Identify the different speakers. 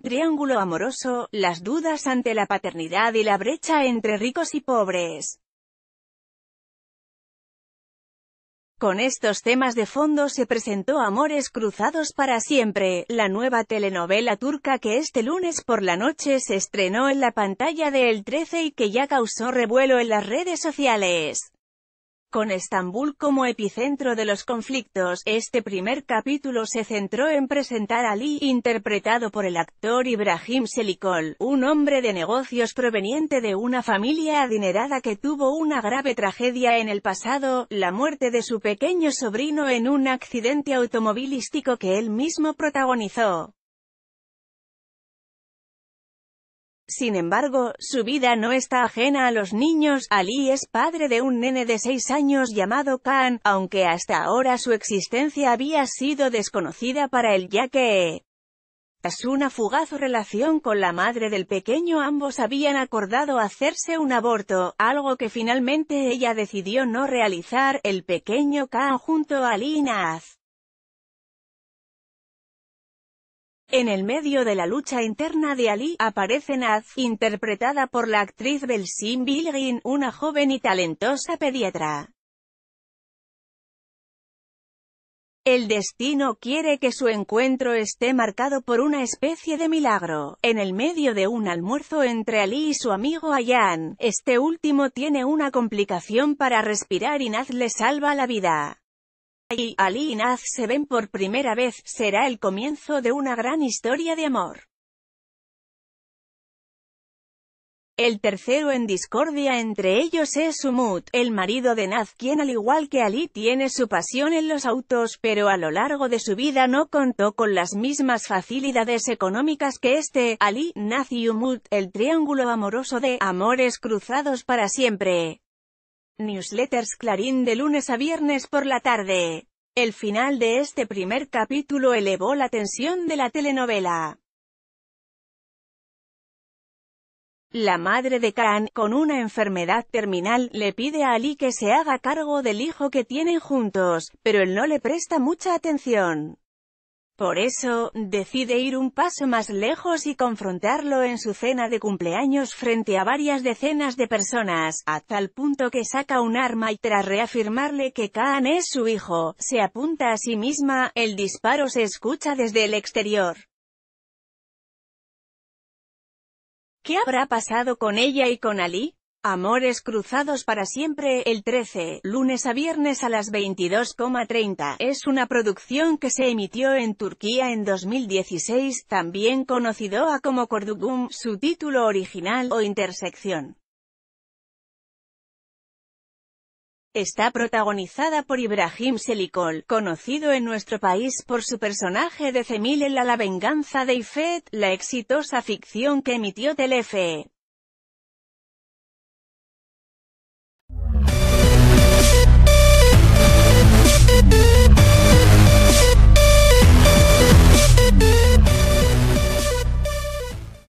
Speaker 1: triángulo amoroso, las dudas ante la paternidad y la brecha entre ricos y pobres. Con estos temas de fondo se presentó Amores Cruzados para Siempre, la nueva telenovela turca que este lunes por la noche se estrenó en la pantalla de El 13 y que ya causó revuelo en las redes sociales. Con Estambul como epicentro de los conflictos, este primer capítulo se centró en presentar a Lee, interpretado por el actor Ibrahim Selikol, un hombre de negocios proveniente de una familia adinerada que tuvo una grave tragedia en el pasado, la muerte de su pequeño sobrino en un accidente automovilístico que él mismo protagonizó. Sin embargo, su vida no está ajena a los niños, Ali es padre de un nene de seis años llamado Khan, aunque hasta ahora su existencia había sido desconocida para él ya que, tras una fugaz relación con la madre del pequeño ambos habían acordado hacerse un aborto, algo que finalmente ella decidió no realizar, el pequeño Khan junto a Naz. En el medio de la lucha interna de Ali, aparece Naz, interpretada por la actriz Belsin Bilgin, una joven y talentosa pediatra. El destino quiere que su encuentro esté marcado por una especie de milagro. En el medio de un almuerzo entre Ali y su amigo Ayan, este último tiene una complicación para respirar y Naz le salva la vida y Ali y Naz se ven por primera vez, será el comienzo de una gran historia de amor. El tercero en discordia entre ellos es Umut, el marido de Naz quien al igual que Ali tiene su pasión en los autos, pero a lo largo de su vida no contó con las mismas facilidades económicas que este, Ali, Naz y Umut, el triángulo amoroso de «Amores cruzados para siempre». Newsletters Clarín de lunes a viernes por la tarde. El final de este primer capítulo elevó la tensión de la telenovela. La madre de Khan, con una enfermedad terminal, le pide a Ali que se haga cargo del hijo que tienen juntos, pero él no le presta mucha atención. Por eso, decide ir un paso más lejos y confrontarlo en su cena de cumpleaños frente a varias decenas de personas, a tal punto que saca un arma y tras reafirmarle que Khan es su hijo, se apunta a sí misma, el disparo se escucha desde el exterior. ¿Qué habrá pasado con ella y con Ali? Amores Cruzados para siempre, el 13, lunes a viernes a las 22.30. Es una producción que se emitió en Turquía en 2016, también conocido a como Cordugum, su título original, o Intersección. Está protagonizada por Ibrahim Selikol, conocido en nuestro país por su personaje de Cemil en La, la venganza de Ifet, la exitosa ficción que emitió Telefe.